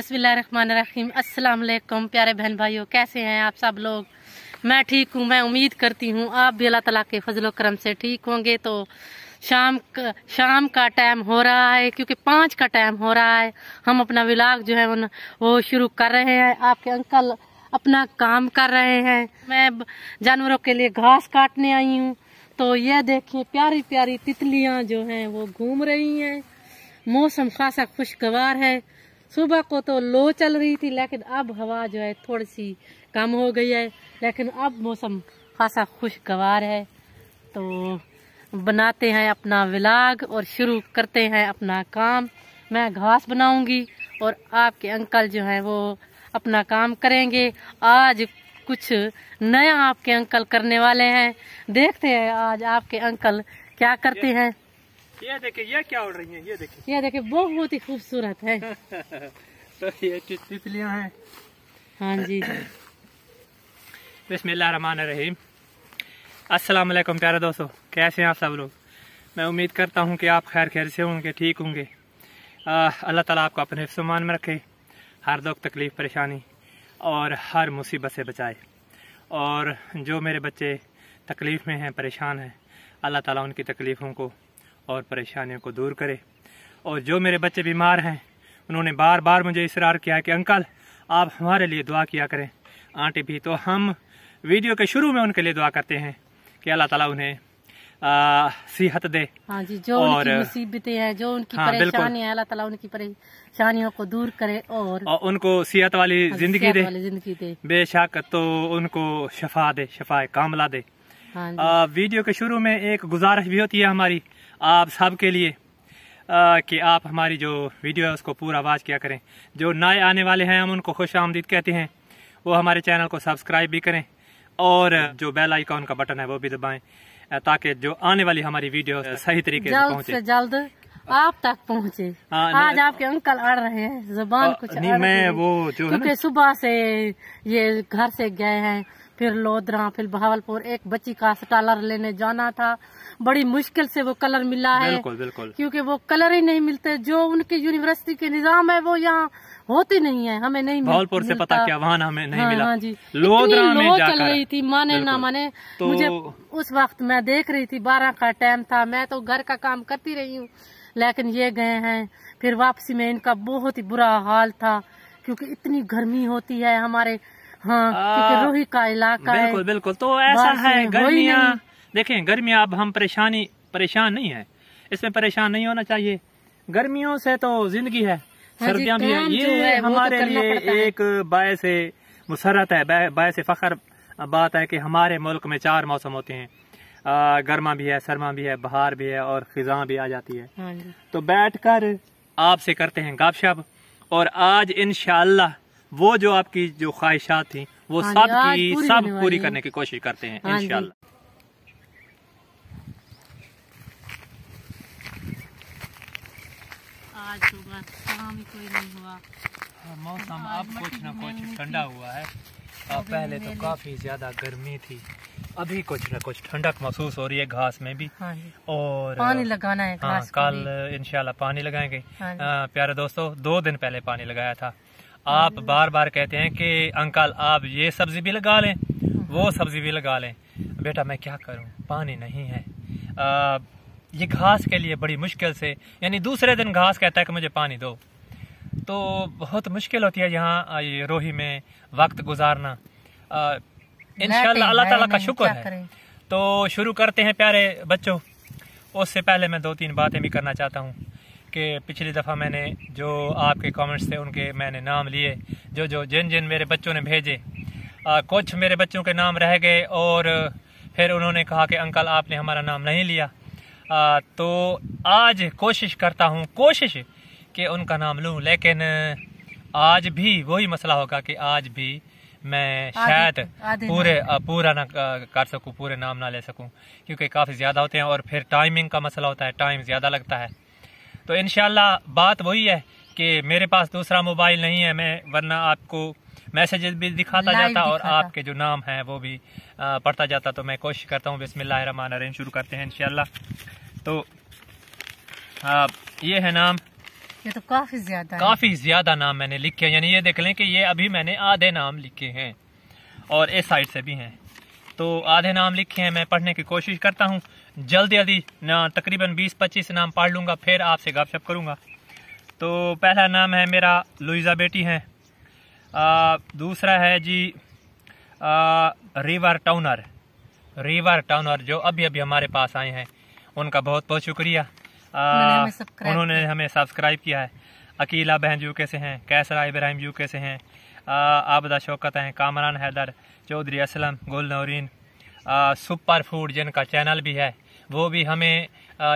बसमीम अल्लाम प्यारे बहन भाइयों कैसे हैं आप सब लोग मैं ठीक हूँ मैं उम्मीद करती हूँ आप भी अल्लाह तला के फजल करम से ठीक होंगे तो शाम का शाम का टाइम हो रहा है क्योंकि पाँच का टाइम हो रहा है हम अपना विलाग जो है उन, वो शुरू कर रहे हैं आपके अंकल अपना काम कर रहे हैं मैं जानवरों के लिए घास काटने आई हूँ तो यह देखिए प्यारी प्यारी तितलियाँ जो हैं वो घूम रही हैं मौसम खासा खुशगवार है सुबह को तो लो चल रही थी लेकिन अब हवा जो है थोड़ी सी कम हो गई है लेकिन अब मौसम खासा खुशगवार है तो बनाते हैं अपना विलाग और शुरू करते हैं अपना काम मैं घास बनाऊंगी और आपके अंकल जो हैं वो अपना काम करेंगे आज कुछ नया आपके अंकल करने वाले हैं देखते हैं आज आपके अंकल क्या करते हैं ये देखिए ये क्या उड़ रही है ये देखिए ये देखिए बहुत ही खूबसूरत है तो ये तितलियां हैं हाँ जी बसमिल्ल रन रहीम अस्सलाम वालेकुम प्यारे दोस्तों कैसे हैं आप सब लोग मैं उम्मीद करता हूं कि आप खैर खैर से होंगे ठीक होंगे अल्लाह ताला आपको अपने सम्मान में रखे हर दुख तकलीफ़ परेशानी और हर मुसीबत से बचाए और जो मेरे बच्चे तकलीफ़ में हैं परेशान हैं अल्लाह ताला उनकी तकलीफ़ों को और परेशानियों को दूर करे और जो मेरे बच्चे बीमार हैं उन्होंने बार बार मुझे इसरार किया कि अंकल आप हमारे लिए दुआ किया करें आंटी भी तो हम वीडियो के शुरू में उनके लिए दुआ करते हैं कि अल्लाह ताला उन्हें सेहत दे हाँ जी जो और, उनकी मुसीबतें हैं जो उनकी हाँ, परेशानी है अल्लाह ताला उनकी परेशानियों को दूर करे और, और उनको सेहत वाली हाँ, जिंदगी दे जिंदगी दे बेशक तो उनको शफा दे शफा कामला दे हाँ आ, वीडियो के शुरू में एक गुजारिश भी होती है हमारी आप सब के लिए आ, कि आप हमारी जो वीडियो है उसको पूरा वाज किया करें जो नए आने वाले हैं हम उनको खुश आमदीद कहते हैं वो हमारे चैनल को सब्सक्राइब भी करें और जो बेल आइकॉन का बटन है वो भी दबाएं ताकि जो आने वाली हमारी वीडियो सही तरीके से पहुंचे से जल्द आप तक पहुंचे आ, आज आपके अंकल आ रहे हैं जुबान कुछ नहीं मैं वो जो क्योंकि सुबह से ये घर से गए हैं फिर लोदरा फिर बहावलपुर एक बच्ची का स्टॉलर लेने जाना था बड़ी मुश्किल से वो कलर मिला है बिल्कुल बिल्कुल क्योंकि वो कलर ही नहीं मिलते जो उनके यूनिवर्सिटी के निजाम है वो यहाँ होते नहीं है हमें नहीं भावलपुर से पता क्या वहाँ हमें नहीं हाँ, मिला हाँ जी लोधरा में लो चल रही थी माने ना माने तो... मुझे उस वक्त मैं देख रही थी बारह का टाइम था मैं तो घर का काम करती रही हूँ लेकिन ये गए हैं फिर वापसी में इनका बहुत ही बुरा हाल था क्योंकि इतनी गर्मी होती है हमारे हाँ क्योंकि रोही का इलाका बिल्कुल बिल्कुल तो ऐसा है गर्मिया देखें गर्मी अब हम परेशानी परेशान नहीं है इसमें परेशान नहीं होना चाहिए गर्मियों से तो जिंदगी है हाँ सर्दियां भी है ये तो हमारे तो लिए एक बायस मुसरत है बायस फखर बात है कि हमारे मुल्क में चार मौसम होते हैं गर्मा भी है सरमा भी है बहार भी है और खिजा भी आ जाती है तो तो बैठकर आपसे करते हैं गपशप और आज इन वो जो आपकी जो ख्वाहिशात थी वो हाँ सब की सब पूरी करने की कोशिश करते हैं इनशाला आज सुबह काम ही कोई नहीं हुआ हाँ, मौसम अब कुछ ना कुछ ठंडा हुआ है और पहले तो काफ़ी ज़्यादा गर्मी थी अभी कुछ ना कुछ ठंडक महसूस हो रही है घास में भी हाँ और पानी लगाना है हाँ, कल इनशाला पानी लगाएंगे हाँ प्यारे दोस्तों दो दिन पहले पानी लगाया था हाँ आप बार बार कहते हैं कि अंकल आप ये सब्जी भी लगा लें वो हाँ। सब्जी भी लगा लें बेटा मैं क्या करूं पानी नहीं है आ, ये घास के लिए बड़ी मुश्किल से यानी दूसरे दिन घास कहता है कि मुझे पानी दो तो बहुत मुश्किल होती है यहाँ रोही में वक्त गुजारना इन अल्लाह ताला का शुक्र है तो शुरू करते हैं प्यारे बच्चों उससे पहले मैं दो तीन बातें भी करना चाहता हूँ कि पिछली दफ़ा मैंने जो आपके कमेंट्स थे उनके मैंने नाम लिए जो जो जिन जिन मेरे बच्चों ने भेजे आ, कुछ मेरे बच्चों के नाम रह गए और फिर उन्होंने कहा कि अंकल आपने हमारा नाम नहीं लिया तो आज कोशिश करता हूँ कोशिश कि उनका नाम लूँ लेकिन आज भी वही मसला होगा कि आज भी मैं शायद पूरे पूरा ना कर सकूं पूरे नाम ना ले सकूं क्योंकि काफ़ी ज़्यादा होते हैं और फिर टाइमिंग का मसला होता है टाइम ज़्यादा लगता है तो इन बात वही है कि मेरे पास दूसरा मोबाइल नहीं है मैं वरना आपको मैसेजेस भी दिखाता जाता और आपके जो नाम है वो भी पढ़ता जाता तो मैं कोशिश करता हूँ बिसमिल्लाम शुरू करते हैं इनशाला तो ये है नाम ये तो काफी ज्यादा काफी ज्यादा नाम मैंने लिखे हैं यानी ये देख लें कि ये अभी मैंने आधे नाम लिखे हैं और इस साइड से भी हैं तो आधे नाम लिखे हैं मैं पढ़ने की कोशिश करता हूँ जल्दी जल्दी ना तकरीबन 20-25 नाम पढ़ लूंगा फिर आपसे गपशप करूंगा तो पहला नाम है मेरा लुइजा बेटी है दूसरा है जी आ, रिवर टाउनर रिवर टाउनर जो अभी अभी हमारे पास आए हैं उनका बहुत बहुत शुक्रिया उन्होंने हमें सब्सक्राइब किया है अकीला बहन यूके से हैं कैसरा इब्राहिम यूके से हैं आबदा शौकत हैं कामरान हैदर चौधरी असलम गुल नौरीन सुपर फूड जिनका चैनल भी है वो भी हमें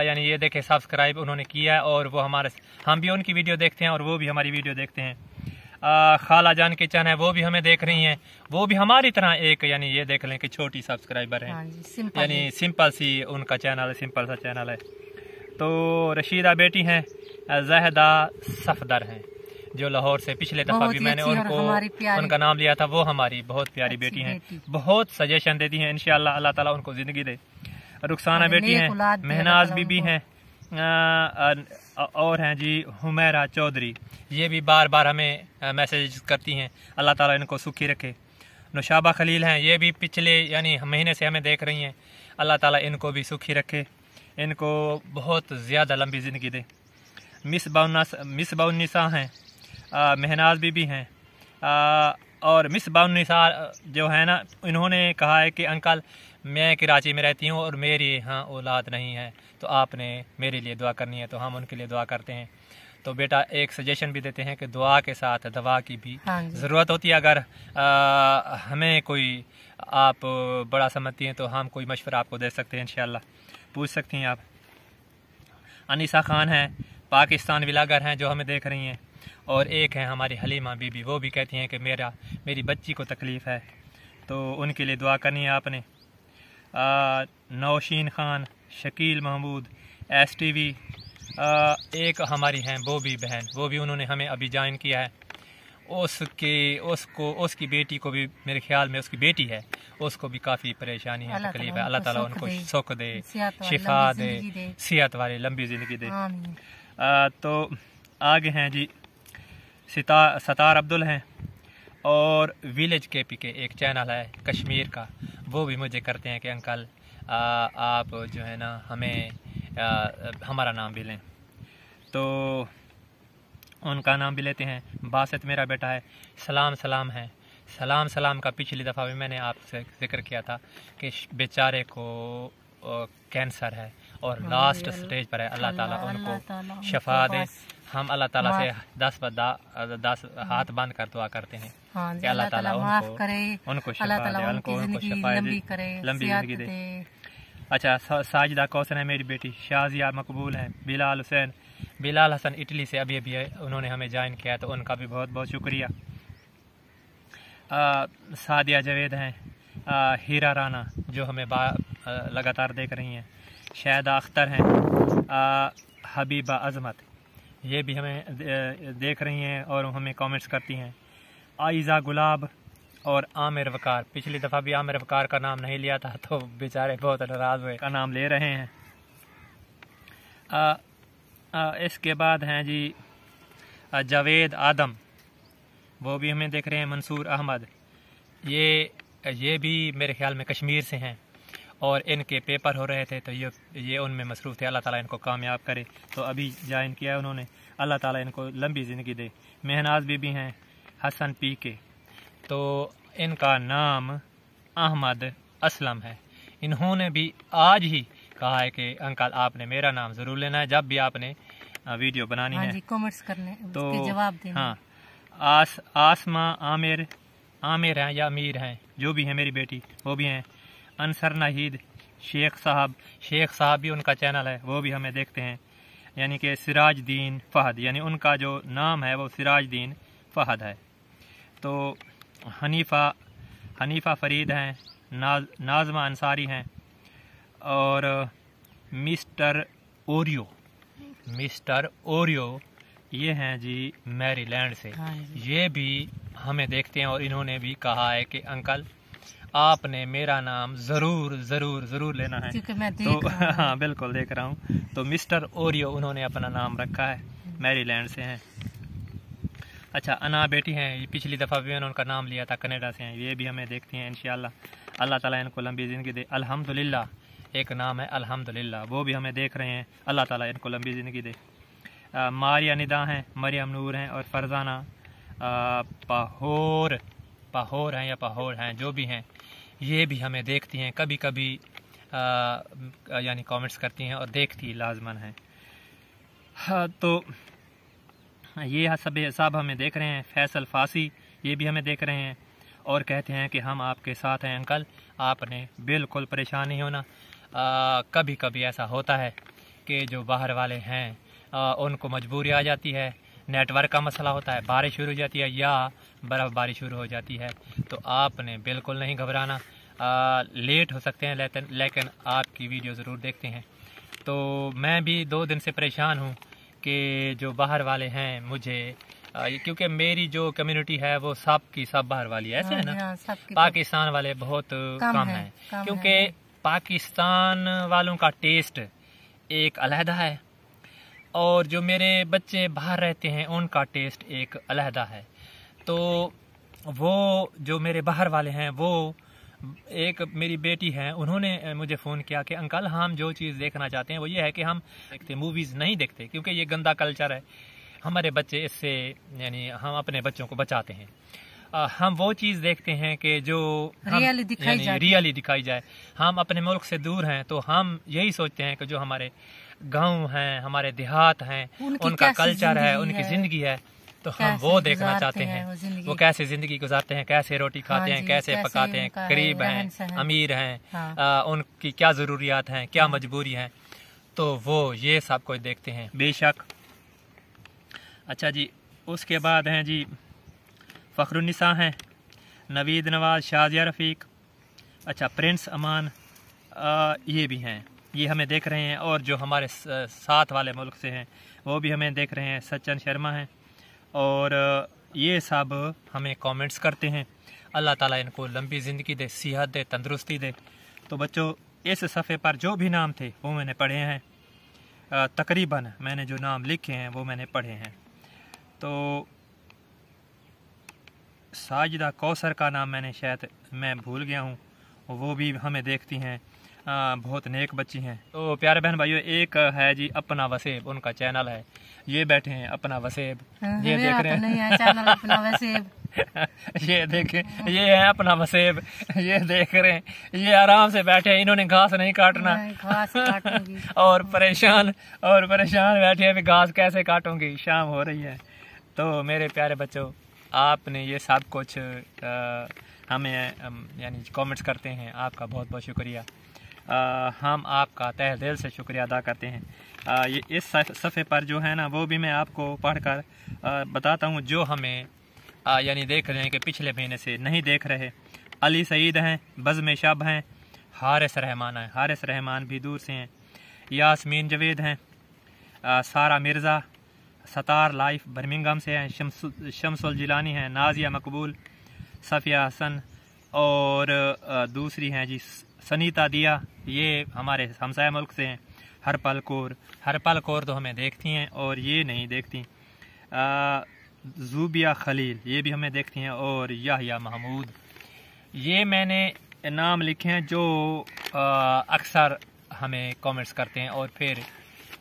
यानी ये देखे सब्सक्राइब उन्होंने किया है और वो हमारे हम भी उनकी वीडियो देखते हैं और वो भी हमारी वीडियो देखते हैं खाला जान किचन है वो भी हमें देख रही हैं वो भी हमारी तरह एक यानी ये देख लें कि छोटी सब्सक्राइबर हैं हाँ यानी सिंपल सी उनका चैनल है सिंपल सा चैनल है तो रशीदा बेटी हैं जहदा सफदर हैं जो लाहौर से पिछले दफ़ा भी मैंने उनको उनका नाम लिया था वो हमारी बहुत प्यारी बेटी हैं बहुत सजेशन देती हैं इन अल्लाह ताला उनको ज़िंदगी दे रुखसाना बेटी हैं मेहनाज बीबी हैं और हैं जी हुमैरा चौधरी ये भी बार बार हमें मैसेज करती हैं अल्लाह ताला इनको सुखी रखे नुशाबा खलील हैं ये भी पिछले यानी महीने से हमें देख रही हैं अल्लाह ताला इनको भी सुखी रखे इनको बहुत ज़्यादा लंबी ज़िंदगी दे मिस बाउनास मिस बाउनिसा हैं मेहनाज बीबी हैं और मिस बाउनिसा जो है ना इन्होंने कहा है कि अंकल मैं कराची में रहती हूँ और मेरी यहाँ औलाद नहीं है तो आपने मेरे लिए दुआ करनी है तो हम उनके लिए दुआ करते हैं तो बेटा एक सजेशन भी देते हैं कि दुआ के साथ दवा की भी हाँ ज़रूरत होती है अगर आ, हमें कोई आप बड़ा समझती हैं तो हम कोई मशवरा आपको दे सकते हैं इन पूछ सकती हैं आप अनिसा खान हैं पाकिस्तान विलागर हैं जो हमें देख रही हैं और एक हैं हमारी हलीमा बीबी वो भी कहती हैं कि मेरा मेरी बच्ची को तकलीफ़ है तो उनके लिए दुआ करनी है आपने Naushin Khan Shakeel Mahmood S T V एक हमारी हैं वो भी बहन वो भी उन्होंने हमें अभी ज्वाइन किया है उसके उसको उसकी बेटी को भी मेरे ख्याल में उसकी बेटी है उसको भी काफ़ी परेशानी है तकलीफ है अल्लाह ताला उनको सुख दे शिफा दे सेहत वाले लंबी ज़िंदगी दे तो आगे हैं जी सितार सतार अब्दुल हैं और विलेज के पी के एक चैनल है कश्मीर का वो भी मुझे करते हैं कि अंकल आ, आप जो है ना हमें आ, हमारा नाम भी लें तो उनका नाम भी लेते हैं बासत मेरा बेटा है सलाम सलाम है सलाम सलाम का पिछली दफ़ा भी मैंने आपसे जिक्र किया था कि बेचारे को कैंसर है और हाँ लास्ट स्टेज पर है अल्लाह ताला उनको शफा दे हम अल्लाह ताला से दस दा, दस हाथ बंद कर दुआ करते हैं हाँ, कि अल्लाह ताला, उनको उनको लंबी जिंदगी दे अच्छा साजिदा कौशन है मेरी बेटी शाजिया मकबूल है बिलाल हुसैन बिलाल हसन इटली से अभी अभी उन्होंने हमें ज्वाइन किया तो उनका भी बहुत बहुत शुक्रिया सादिया जावेद हैं हीरा राना जो हमें लगातार देख रही हैं शायद अख्तर हैं हबीबा अजमत ये भी हमें देख रही हैं और हमें कमेंट्स करती हैं आयज़ा गुलाब और आमिर वकार पिछली दफ़ा भी आमिर वकार का नाम नहीं लिया था तो बेचारे बहुत नाराज़ हुए का नाम ले रहे हैं आ, आ, इसके बाद हैं जी जावेद आदम वो भी हमें देख रहे हैं मंसूर अहमद ये ये भी मेरे ख्याल में कश्मीर से हैं और इनके पेपर हो रहे थे तो ये ये उनमें मसरूफ़ थे अल्लाह ताला इनको कामयाब करे तो अभी ज्वाइन किया उन्होंने अल्लाह ताला इनको लंबी ज़िंदगी दे मेहनाज भी हैं हसन पी के तो इनका नाम अहमद असलम है इन्होंने भी आज ही कहा है कि अंकल आपने मेरा नाम ज़रूर लेना है जब भी आपने वीडियो बनानी हाँ है कमेंट्स करने तो जवाब देना हाँ आस आसमा आमिर आमिर हैं या अमीर हैं जो भी हैं मेरी बेटी वो भी हैं अनसर नाहिद शेख साहब शेख साहब भी उनका चैनल है वो भी हमें देखते हैं यानी कि सिराज दीन फ़हद यानी उनका जो नाम है वो सिराज दीन फ़हद है तो हनीफ़ा हनीफ़ा फ़रीद हैं नाज नाजमा अंसारी हैं और मिस्टर ओरियो मिस्टर ओरियो ये हैं जी मैरीलैंड से हाँ ये भी हमें देखते हैं और इन्होंने भी कहा है कि अंकल आपने मेरा नाम जरूर जरूर जरूर लेना है क्योंकि मैं तो, देख तो हाँ बिल्कुल देख रहा हूँ तो मिस्टर ओरियो उन्होंने अपना नाम रखा है मैरीलैंड से हैं अच्छा अना बेटी हैं पिछली दफ़ा भी मैंने उनका नाम लिया था कनाडा से हैं ये भी हमें देखती हैं इन अल्लाह ताला इनको लंबी ज़िंदगी दे अल्हम्दुलिल्लाह एक नाम है अल्हम्दुलिल्लाह वो भी हमें देख रहे हैं अल्लाह ताला इनको लंबी ज़िंदगी दे मारिया निदा हैं मरियम नूर हैं और फ़रजाना पाहोर पाहौर हैं या पाहौर हैं जो भी हैं ये भी हमें देखती हैं कभी कभी यानी कमेंट्स करती हैं और देखती लाजमन है हाँ तो ये हाँ सब सब हमें देख रहे हैं फैसल फासी ये भी हमें देख रहे हैं और कहते हैं कि हम आपके साथ हैं अंकल आपने बिल्कुल परेशान नहीं होना आ, कभी कभी ऐसा होता है कि जो बाहर वाले हैं आ, उनको मजबूरी आ जाती है नेटवर्क का मसला होता है बारिश शुरू हो जाती है या बर्फ़बारी शुरू हो जाती है तो आपने बिल्कुल नहीं घबराना आ, लेट हो सकते हैं लेकिन लेकिन आपकी वीडियो ज़रूर देखते हैं तो मैं भी दो दिन से परेशान हूँ कि जो बाहर वाले हैं मुझे क्योंकि मेरी जो कम्युनिटी है वो सब की सब बाहर वाली है ऐसे है हाँ ना हाँ, पाकिस्तान वाले बहुत कम, कम है। क्योंकि पाकिस्तान वालों का टेस्ट एक अलहदा है और जो मेरे बच्चे बाहर रहते हैं उनका टेस्ट एक अलहदा है तो वो जो मेरे बाहर वाले हैं वो एक मेरी बेटी है उन्होंने मुझे फ़ोन किया कि अंकल हम जो चीज़ देखना चाहते हैं वो ये है कि हम देखते मूवीज़ नहीं देखते क्योंकि ये गंदा कल्चर है हमारे बच्चे इससे यानी हम अपने बच्चों को बचाते हैं आ, हम वो चीज़ देखते हैं कि जो रियली दिखाई जाए रियली दिखाई जाए हम अपने मुल्क से दूर हैं तो हम यही सोचते हैं कि जो हमारे गांव हैं हमारे देहात हैं उनका कल्चर है उनकी ज़िंदगी है तो हम वो देखना चाहते हैं वो कैसे जिंदगी गुजारते हैं कैसे रोटी हाँ खाते हैं कैसे पकाते हैं गरीब हैं अमीर हैं हाँ। उनकी क्या ज़रूरियात हैं क्या हाँ। मजबूरी हैं तो वो ये सब कुछ देखते हैं बेशक अच्छा जी उसके बाद हैं जी फ़खरुनिसा हैं नवीद नवाज शाजिया रफ़ीक अच्छा प्रिंस अमान आ, ये भी हैं ये हमें देख रहे हैं और जो हमारे साथ वाले मुल्क से हैं वो भी हमें देख रहे हैं सचन शर्मा हैं और ये सब हमें कमेंट्स करते हैं अल्लाह ताला इनको लंबी ज़िंदगी दे सेहत दे तंदरुस्ती दे तो बच्चों इस सफ़े पर जो भी नाम थे वो मैंने पढ़े हैं तकरीबन मैंने जो नाम लिखे हैं वो मैंने पढ़े हैं तो साजिदा कौसर का नाम मैंने शायद मैं भूल गया हूँ वो भी हमें देखती हैं बहुत नेक बच्ची हैं तो प्यारे बहन भाइयों एक है जी अपना वसेब उनका चैनल है ये बैठे हैं अपना वसेब हाँ, ये देख रहे हैं ये देखे ये है अपना वसेब ये देख रहे हैं ये आराम से बैठे हैं इन्होंने घास नहीं काटना नहीं, और परेशान और परेशान बैठे हैं घास कैसे काटूंगी शाम हो रही है तो मेरे प्यारे बच्चों आपने ये सब कुछ आ, हमें यानी कमेंट्स करते हैं आपका बहुत बहुत शुक्रिया आ, हम आपका तह दिल से शुक्रिया अदा करते हैं आ, ये इस सफ़े पर जो है ना वो भी मैं आपको पढ़कर बताता हूँ जो हमें यानी देख रहे हैं कि पिछले महीने से नहीं देख रहे अली सईद हैं बज़म शब हैं हारिस रहमान हैं हारिस रहमान भी दूर से हैं यासमीन जवेद हैं सारा मिर्ज़ा सतार लाइफ बर्मिंगम से हैं शमसुल जिलानी हैं नाजिया मकबूल सफ़िया हसन और दूसरी हैं जी सनीता दिया ये हमारे हमसाय मुल्क से हैं हरपल कौर हरपल कौर तो हमें देखती हैं और ये नहीं देखती जूबिया खलील ये भी हमें देखती हैं और याहिया महमूद ये मैंने नाम लिखे हैं जो अक्सर हमें कमेंट्स करते हैं और फिर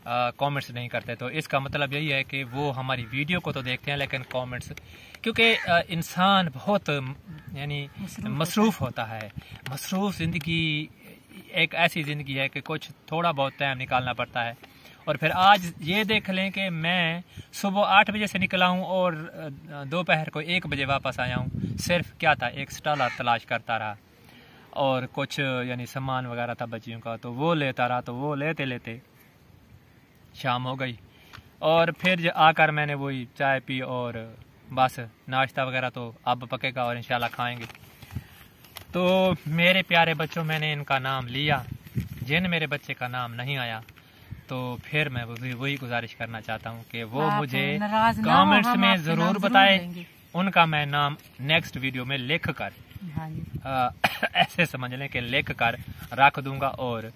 कमेंट्स नहीं करते तो इसका मतलब यही है कि वो हमारी वीडियो को तो देखते हैं लेकिन कमेंट्स क्योंकि इंसान बहुत यानी मसरूफ़ होता है मसरूफ़ ज़िंदगी एक ऐसी ज़िंदगी है कि कुछ थोड़ा बहुत टाइम निकालना पड़ता है और फिर आज ये देख लें कि मैं सुबह आठ बजे से निकला हूँ और दोपहर को एक बजे वापस आया हूँ सिर्फ क्या था एक स्टालर तलाश करता रहा और कुछ यानी सामान वगैरह था बच्चियों का तो वो लेता रहा तो वो लेते लेते शाम हो गई और फिर आकर मैंने वही चाय पी और बस नाश्ता वगैरह तो अब पकेगा और इंशाल्लाह खाएंगे तो मेरे प्यारे बच्चों मैंने इनका नाम लिया जिन मेरे बच्चे का नाम नहीं आया तो फिर मैं वही गुजारिश करना चाहता हूँ कि वो मुझे कमेंट्स में ज़रूर बताए उनका मैं नाम नेक्स्ट वीडियो में लिख कर हाँ ऐसे समझ लें कि लिख कर रख दूंगा और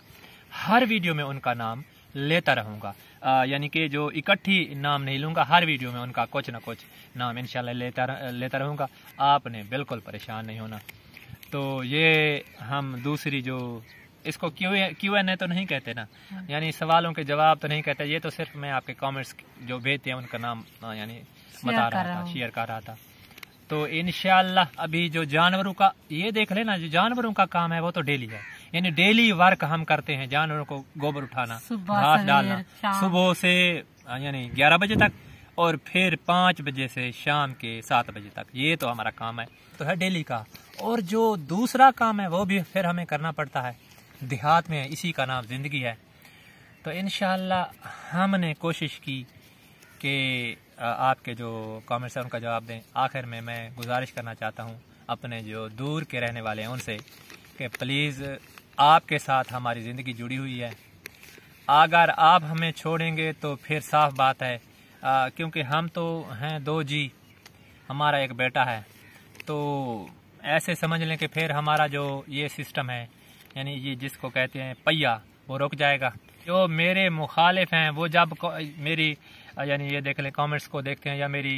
हर वीडियो में उनका नाम लेता रहूँगा यानी कि जो इकट्ठी नाम नहीं लूँगा हर वीडियो में उनका कुछ ना कुछ नाम इनशाला लेता लेता रहूँगा आपने बिल्कुल परेशान नहीं होना तो ये हम दूसरी जो इसको क्यू क्यू एन ए तो नहीं कहते ना हाँ। यानी सवालों के जवाब तो नहीं कहते ये तो सिर्फ मैं आपके कमेंट्स जो भेजते हैं उनका नाम यानी बता रहा था शेयर कर रहा था तो इनशाला अभी जो जानवरों का ये देख लेना जो जानवरों का काम है वो तो डेली है यानी डेली वर्क हम करते हैं जानवरों को गोबर उठाना घास डालना सुबह से यानी ग्यारह बजे तक और फिर पाँच बजे से शाम के सात बजे तक ये तो हमारा काम है तो है डेली का और जो दूसरा काम है वो भी फिर हमें करना पड़ता है देहात में इसी का नाम ज़िंदगी है तो इन हमने कोशिश की कि आपके जो कॉमेंट्स हैं उनका जवाब दें आखिर में मैं गुजारिश करना चाहता हूँ अपने जो दूर के रहने वाले हैं उनसे कि प्लीज़ आपके साथ हमारी ज़िंदगी जुड़ी हुई है अगर आप हमें छोड़ेंगे तो फिर साफ बात है आ, क्योंकि हम तो हैं दो जी हमारा एक बेटा है तो ऐसे समझ लें कि फिर हमारा जो ये सिस्टम है यानी ये जिसको कहते हैं पहिया वो रुक जाएगा जो मेरे मुखालिफ हैं वो जब मेरी यानी ये देख लें कमेंट्स को देखते हैं या मेरी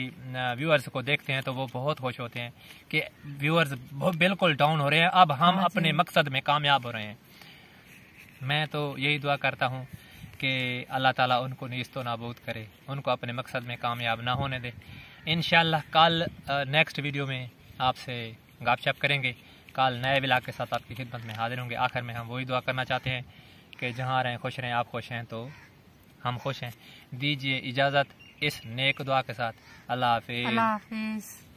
व्यूअर्स को देखते हैं तो वो बहुत खुश होते हैं कि व्यूअर्स बिल्कुल डाउन हो रहे हैं अब हम हाँ अपने मकसद में कामयाब हो रहे हैं मैं तो यही दुआ करता हूँ कि अल्लाह ताला उनको नीस्त नाबूद करे उनको अपने मकसद में कामयाब ना होने दे इन कल नेक्स्ट वीडियो में आपसे गपशप करेंगे कल नए ब्लाग के साथ आपकी खिदमत में हाजिर होंगे आखिर में हम वही दुआ करना चाहते हैं कि जहाँ रहें खुश रहें आप खुश हैं तो हम खुश हैं दीजिए इजाज़त इस नेक दुआ के साथ अल्लाह हाफिज़